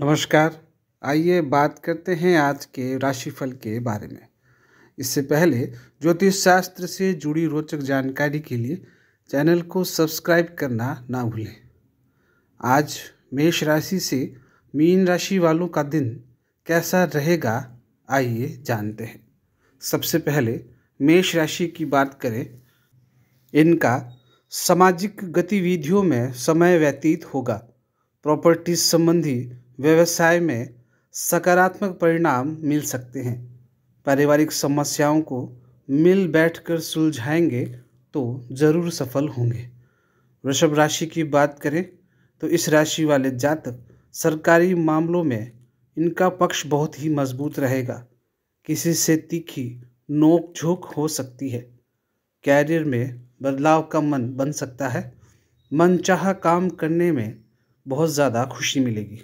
नमस्कार आइए बात करते हैं आज के राशिफल के बारे में इससे पहले ज्योतिष शास्त्र से जुड़ी रोचक जानकारी के लिए चैनल को सब्सक्राइब करना ना भूलें आज मेष राशि से मीन राशि वालों का दिन कैसा रहेगा आइए जानते हैं सबसे पहले मेष राशि की बात करें इनका सामाजिक गतिविधियों में समय व्यतीत होगा प्रॉपर्टीज संबंधी व्यवसाय में सकारात्मक परिणाम मिल सकते हैं पारिवारिक समस्याओं को मिल बैठकर सुलझाएंगे तो ज़रूर सफल होंगे वृषभ राशि की बात करें तो इस राशि वाले जातक सरकारी मामलों में इनका पक्ष बहुत ही मजबूत रहेगा किसी से तीखी नोक झोंक हो सकती है कैरियर में बदलाव का मन बन सकता है मनचाहा काम करने में बहुत ज़्यादा खुशी मिलेगी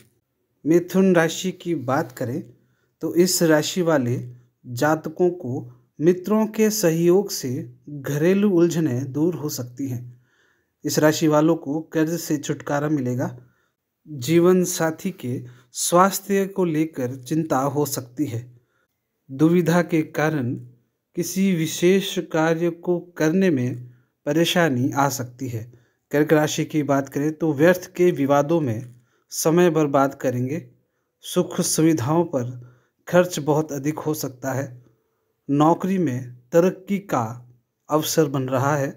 मिथुन राशि की बात करें तो इस राशि वाले जातकों को मित्रों के सहयोग से घरेलू उलझनें दूर हो सकती हैं इस राशि वालों को कर्ज से छुटकारा मिलेगा जीवन साथी के स्वास्थ्य को लेकर चिंता हो सकती है दुविधा के कारण किसी विशेष कार्य को करने में परेशानी आ सकती है कर्क राशि की बात करें तो व्यर्थ के विवादों में समय बर्बाद करेंगे सुख सुविधाओं पर खर्च बहुत अधिक हो सकता है नौकरी में तरक्की का अवसर बन रहा है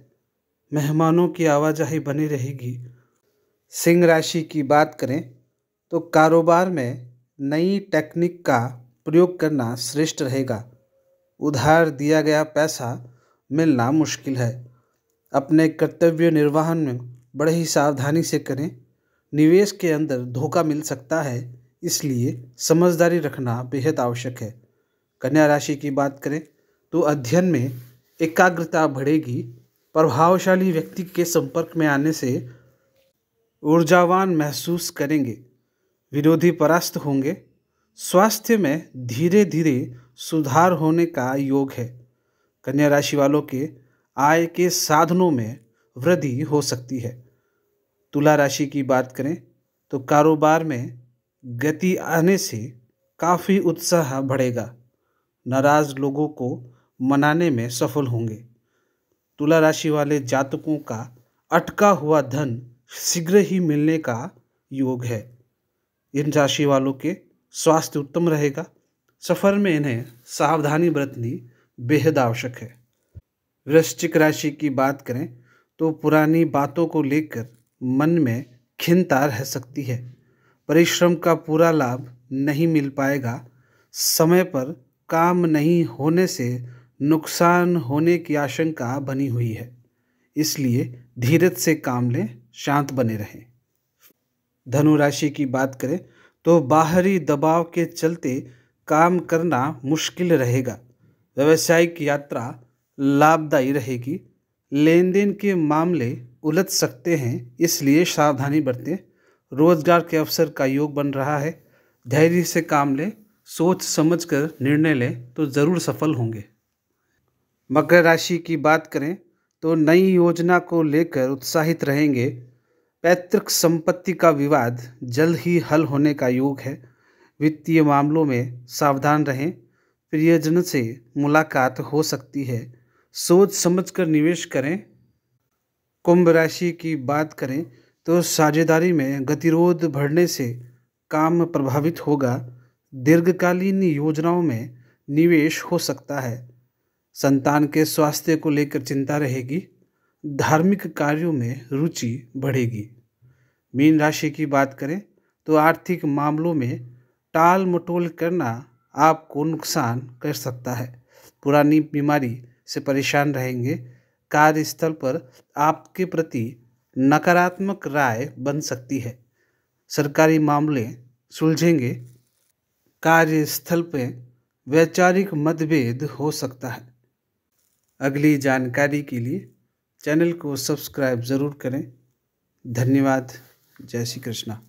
मेहमानों की आवाजाही बनी रहेगी सिंह राशि की बात करें तो कारोबार में नई टेक्निक का प्रयोग करना श्रेष्ठ रहेगा उधार दिया गया पैसा मिलना मुश्किल है अपने कर्तव्य निर्वहन में बड़े ही सावधानी से करें निवेश के अंदर धोखा मिल सकता है इसलिए समझदारी रखना बेहद आवश्यक है कन्या राशि की बात करें तो अध्ययन में एकाग्रता बढ़ेगी प्रभावशाली व्यक्ति के संपर्क में आने से ऊर्जावान महसूस करेंगे विरोधी परास्त होंगे स्वास्थ्य में धीरे धीरे सुधार होने का योग है कन्या राशि वालों के आय के साधनों में वृद्धि हो सकती है तुला राशि की बात करें तो कारोबार में गति आने से काफ़ी उत्साह बढ़ेगा नाराज़ लोगों को मनाने में सफल होंगे तुला राशि वाले जातकों का अटका हुआ धन शीघ्र ही मिलने का योग है इन राशि वालों के स्वास्थ्य उत्तम रहेगा सफ़र में इन्हें सावधानी बरतनी बेहद आवश्यक है वृश्चिक राशि की बात करें तो पुरानी बातों को लेकर मन में खिनता रह सकती है परिश्रम का पूरा लाभ नहीं मिल पाएगा समय पर काम नहीं होने से नुकसान होने की आशंका बनी हुई है इसलिए धीरज से काम लें शांत बने रहें धनु राशि की बात करें तो बाहरी दबाव के चलते काम करना मुश्किल रहेगा व्यवसायिक यात्रा लाभदायी रहेगी लेन देन के मामले उलझ सकते हैं इसलिए सावधानी बरतें रोजगार के अवसर का योग बन रहा है धैर्य से काम लें सोच समझ कर निर्णय लें तो ज़रूर सफल होंगे मकर राशि की बात करें तो नई योजना को लेकर उत्साहित रहेंगे पैतृक संपत्ति का विवाद जल्द ही हल होने का योग है वित्तीय मामलों में सावधान रहें प्रियजन से मुलाकात हो सकती है सोच समझ कर निवेश करें कुंभ राशि की बात करें तो साझेदारी में गतिरोध बढ़ने से काम प्रभावित होगा दीर्घकालीन योजनाओं में निवेश हो सकता है संतान के स्वास्थ्य को लेकर चिंता रहेगी धार्मिक कार्यों में रुचि बढ़ेगी मीन राशि की बात करें तो आर्थिक मामलों में टाल मटोल करना आपको नुकसान कर सकता है पुरानी बीमारी से परेशान रहेंगे कार्यस्थल पर आपके प्रति नकारात्मक राय बन सकती है सरकारी मामले सुलझेंगे कार्यस्थल पर वैचारिक मतभेद हो सकता है अगली जानकारी के लिए चैनल को सब्सक्राइब ज़रूर करें धन्यवाद जय श्री कृष्णा